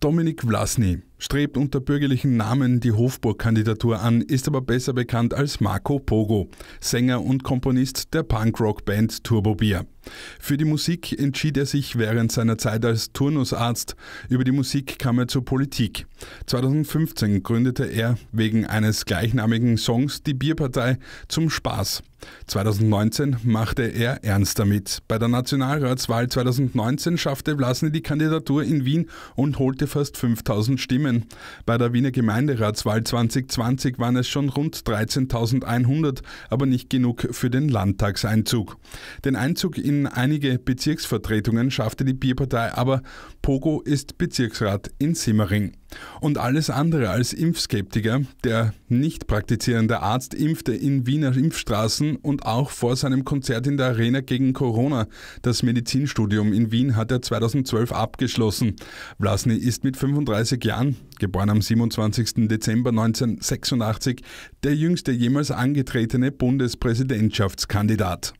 Dominik Vlasny strebt unter bürgerlichen Namen die Hofburg-Kandidatur an, ist aber besser bekannt als Marco Pogo, Sänger und Komponist der Punkrock-Band Turbo Bier. Für die Musik entschied er sich während seiner Zeit als Turnusarzt. Über die Musik kam er zur Politik. 2015 gründete er wegen eines gleichnamigen Songs die Bierpartei zum Spaß. 2019 machte er ernst damit. Bei der Nationalratswahl 2019 schaffte Vlasny die Kandidatur in Wien und holte fast 5000 Stimmen. Bei der Wiener Gemeinderatswahl 2020 waren es schon rund 13.100, aber nicht genug für den Landtagseinzug. Den Einzug in in einige Bezirksvertretungen schaffte die Bierpartei aber, Pogo ist Bezirksrat in Simmering. Und alles andere als Impfskeptiker, der nicht praktizierende Arzt impfte in Wiener Impfstraßen und auch vor seinem Konzert in der Arena gegen Corona. Das Medizinstudium in Wien hat er 2012 abgeschlossen. Vlasny ist mit 35 Jahren, geboren am 27. Dezember 1986, der jüngste jemals angetretene Bundespräsidentschaftskandidat.